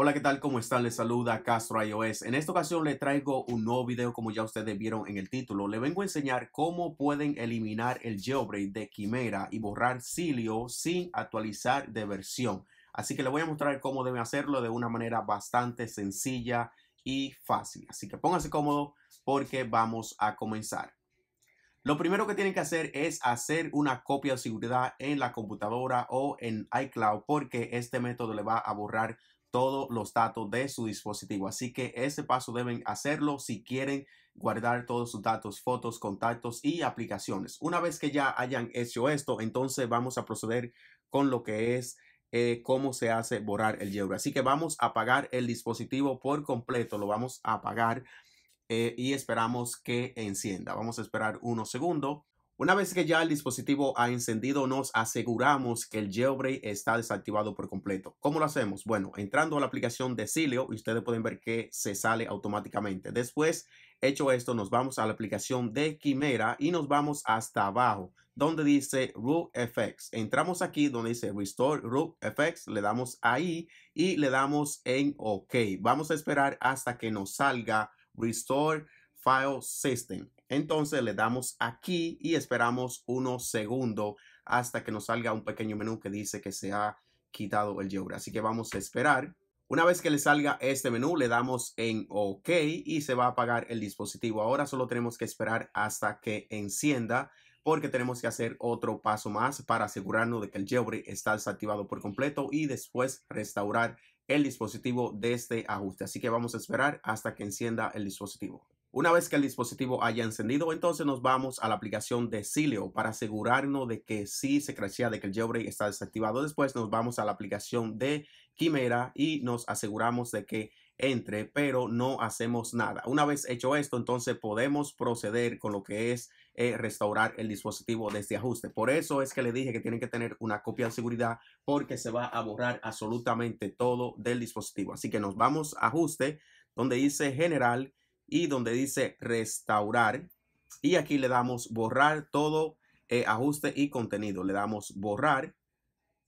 Hola, ¿qué tal? ¿Cómo están? Les saluda Castro iOS. En esta ocasión le traigo un nuevo video como ya ustedes vieron en el título. Le vengo a enseñar cómo pueden eliminar el jailbreak de Quimera y borrar Cilio sin actualizar de versión. Así que le voy a mostrar cómo deben hacerlo de una manera bastante sencilla y fácil. Así que pónganse cómodo porque vamos a comenzar. Lo primero que tienen que hacer es hacer una copia de seguridad en la computadora o en iCloud porque este método le va a borrar todos los datos de su dispositivo. Así que ese paso deben hacerlo si quieren guardar todos sus datos, fotos, contactos y aplicaciones. Una vez que ya hayan hecho esto, entonces vamos a proceder con lo que es eh, cómo se hace borrar el jailbreak. Así que vamos a apagar el dispositivo por completo, lo vamos a apagar eh, y esperamos que encienda. Vamos a esperar unos segundos una vez que ya el dispositivo ha encendido, nos aseguramos que el jailbreak está desactivado por completo. ¿Cómo lo hacemos? Bueno, entrando a la aplicación de Cilio, y ustedes pueden ver que se sale automáticamente. Después, hecho esto, nos vamos a la aplicación de Quimera y nos vamos hasta abajo, donde dice Root FX. Entramos aquí donde dice Restore Root FX, le damos ahí y le damos en OK. Vamos a esperar hasta que nos salga Restore File System. Entonces le damos aquí y esperamos unos segundos hasta que nos salga un pequeño menú que dice que se ha quitado el yogurt. Así que vamos a esperar. Una vez que le salga este menú, le damos en OK y se va a apagar el dispositivo. Ahora solo tenemos que esperar hasta que encienda porque tenemos que hacer otro paso más para asegurarnos de que el jailbreak está desactivado por completo y después restaurar el dispositivo de este ajuste. Así que vamos a esperar hasta que encienda el dispositivo. Una vez que el dispositivo haya encendido, entonces nos vamos a la aplicación de Cilio para asegurarnos de que sí se crecía, de que el jailbreak está desactivado. Después nos vamos a la aplicación de Quimera y nos aseguramos de que entre, pero no hacemos nada. Una vez hecho esto, entonces podemos proceder con lo que es eh, restaurar el dispositivo desde este ajuste. Por eso es que le dije que tienen que tener una copia de seguridad porque se va a borrar absolutamente todo del dispositivo. Así que nos vamos a ajuste donde dice general y donde dice restaurar. Y aquí le damos borrar todo eh, ajuste y contenido. Le damos borrar.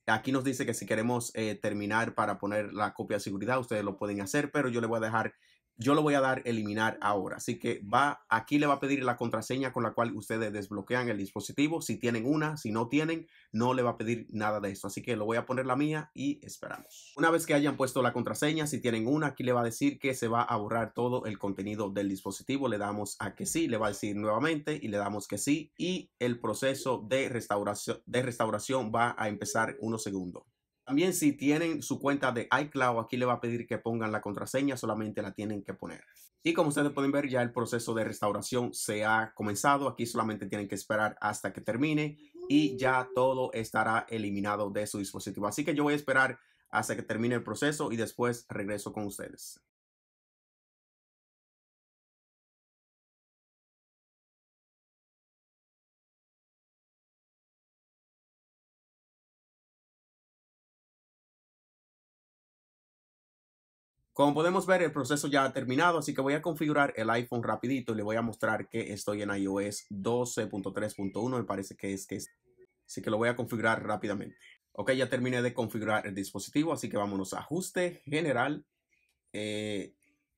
Aquí nos dice que si queremos eh, terminar para poner la copia de seguridad, ustedes lo pueden hacer, pero yo le voy a dejar yo lo voy a dar eliminar ahora. Así que va, aquí le va a pedir la contraseña con la cual ustedes desbloquean el dispositivo. Si tienen una, si no tienen, no le va a pedir nada de esto. Así que lo voy a poner la mía y esperamos. Una vez que hayan puesto la contraseña, si tienen una, aquí le va a decir que se va a borrar todo el contenido del dispositivo. Le damos a que sí, le va a decir nuevamente y le damos que sí. Y el proceso de restauración, de restauración va a empezar unos segundos. También si tienen su cuenta de iCloud, aquí le va a pedir que pongan la contraseña, solamente la tienen que poner. Y como ustedes pueden ver, ya el proceso de restauración se ha comenzado. Aquí solamente tienen que esperar hasta que termine y ya todo estará eliminado de su dispositivo. Así que yo voy a esperar hasta que termine el proceso y después regreso con ustedes. Como podemos ver, el proceso ya ha terminado, así que voy a configurar el iPhone rapidito y le voy a mostrar que estoy en iOS 12.3.1, me parece que es que es. Así que lo voy a configurar rápidamente. Ok, ya terminé de configurar el dispositivo, así que vámonos a ajuste general. Eh,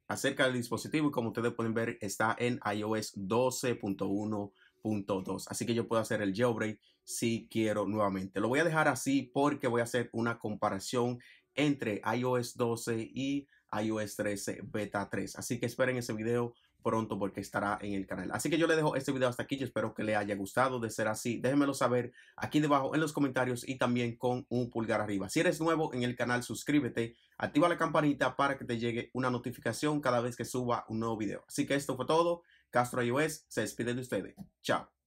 acerca del dispositivo y como ustedes pueden ver está en iOS 12.1.2 así que yo puedo hacer el jailbreak si quiero nuevamente lo voy a dejar así porque voy a hacer una comparación entre iOS 12 y iOS 13 Beta 3. Así que esperen ese video pronto porque estará en el canal. Así que yo le dejo este video hasta aquí. Yo espero que le haya gustado. De ser así, déjenmelo saber aquí debajo en los comentarios y también con un pulgar arriba. Si eres nuevo en el canal, suscríbete, activa la campanita para que te llegue una notificación cada vez que suba un nuevo video. Así que esto fue todo. Castro iOS se despide de ustedes. Chao.